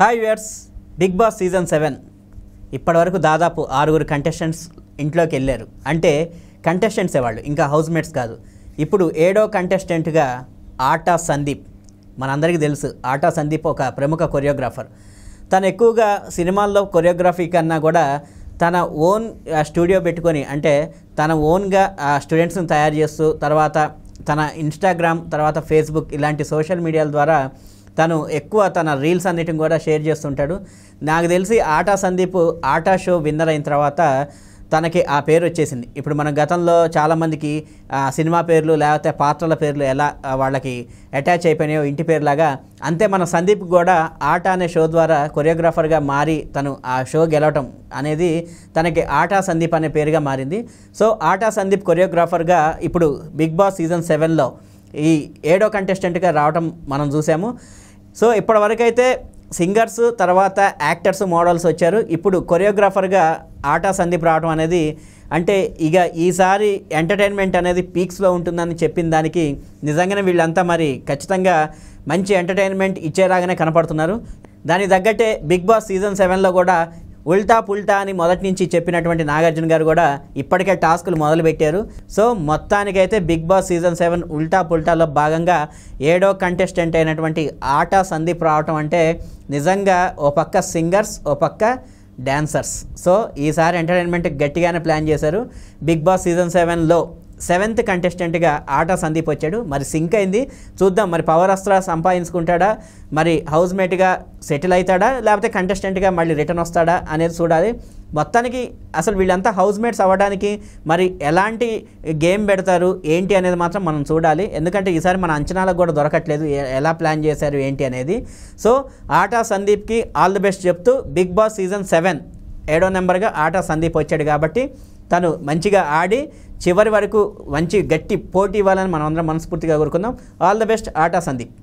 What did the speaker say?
hi viewers Bigg Boss season seven ఇప్పటివరకు దాదాపు ఆరుగురు కంటెస్టెంట్స్ ఇంట్లోకి వెళ్ళారు అంటే కంటెస్టెంట్సే వాళ్ళు ఇంకా హౌస్మేట్స్ కాదు ఇప్పుడు ఏడో కంటెస్టెంట్గా ఆటా సందీప్ మనందరికీ తెలుసు ఆటా సందీప్ ఒక ప్రముఖ కొరియోగ్రాఫర్ తను ఎక్కువగా సినిమాల్లో కొరియోగ్రఫీ కన్నా కూడా తన ఓన్ స్టూడియో పెట్టుకొని అంటే తన ఓన్గా స్టూడెంట్స్ని తయారు చేస్తూ తర్వాత తన ఇన్స్టాగ్రామ్ తర్వాత ఫేస్బుక్ ఇలాంటి సోషల్ మీడియాల ద్వారా తను ఎక్కువ తన రీల్స్ అన్నిటిని కూడా షేర్ చేస్తుంటాడు నాకు తెలిసి ఆటా సందీప్ ఆటా షో విన్నర్ అయిన తర్వాత తనకి ఆ పేరు వచ్చేసింది ఇప్పుడు మనం గతంలో చాలామందికి సినిమా పేర్లు లేకపోతే పాత్రల పేర్లు ఎలా వాళ్ళకి అటాచ్ అయిపోయినాయో ఇంటి పేరులాగా అంతే మన సందీప్ కూడా ఆట అనే షో ద్వారా కొరియోగ్రాఫర్గా మారి తను ఆ షో గెలవటం అనేది తనకి ఆటా సందీప్ అనే పేరుగా మారింది సో ఆటా సందీప్ కొరియోగ్రాఫర్గా ఇప్పుడు బిగ్ బాస్ సీజన్ సెవెన్లో ఈ ఏడో కంటెస్టెంట్గా రావటం మనం చూసాము సో ఇప్పటివరకైతే సింగర్స్ తర్వాత యాక్టర్స్ మోడల్స్ వచ్చారు ఇప్పుడు కొరియోగ్రాఫర్గా ఆటా సందీప్ రావడం అనేది అంటే ఇక ఈసారి ఎంటర్టైన్మెంట్ అనేది పీక్స్లో ఉంటుందని చెప్పిన దానికి నిజంగానే వీళ్ళంతా మరి ఖచ్చితంగా మంచి ఎంటర్టైన్మెంట్ ఇచ్చేలాగానే కనపడుతున్నారు దానికి తగ్గట్టే బిగ్ బాస్ సీజన్ సెవెన్లో కూడా ఉల్టా పుల్టా అని మొదటి నుంచి చెప్పినటువంటి నాగార్జున గారు కూడా ఇప్పటికే టాస్కులు మొదలుపెట్టారు సో మొత్తానికైతే బిగ్ బాస్ సీజన్ సెవెన్ ఉల్టా పుల్టాలో భాగంగా ఏడో కంటెస్టెంట్ అయినటువంటి ఆట సందీప్ రావటం అంటే నిజంగా ఓ పక్క సింగర్స్ ఓ పక్క డ్యాన్సర్స్ సో ఈసారి ఎంటర్టైన్మెంట్ గట్టిగానే ప్లాన్ చేశారు బిగ్ బాస్ సీజన్ సెవెన్లో సెవెంత్ కంటెస్టెంట్గా ఆట సందీప్ వచ్చాడు మరి సింక్ అయింది చూద్దాం మరి పవర్ అస్త్ర సంపాదించుకుంటాడా మరి హౌస్మేట్గా సెటిల్ అవుతాడా లేకపోతే కంటెస్టెంట్గా మళ్ళీ రిటర్న్ వస్తాడా అనేది చూడాలి మొత్తానికి అసలు వీళ్ళంతా హౌస్మేట్స్ అవ్వడానికి మరి ఎలాంటి గేమ్ పెడతారు ఏంటి అనేది మాత్రం మనం చూడాలి ఎందుకంటే ఈసారి మన అంచనాలకు కూడా దొరకట్లేదు ఎలా ప్లాన్ చేశారు ఏంటి అనేది సో ఆటా సందీప్కి ఆల్ ది బెస్ట్ చెప్తూ బిగ్ బాస్ సీజన్ సెవెన్ ఏడో నెంబర్గా ఆట సందీప్ వచ్చాడు కాబట్టి తను మంచిగా ఆడి చివరి వరకు మంచి గట్టి పోటీ ఇవ్వాలని మనం అందరం మనస్ఫూర్తిగా కోరుకుందాం all the best Aata Sandeep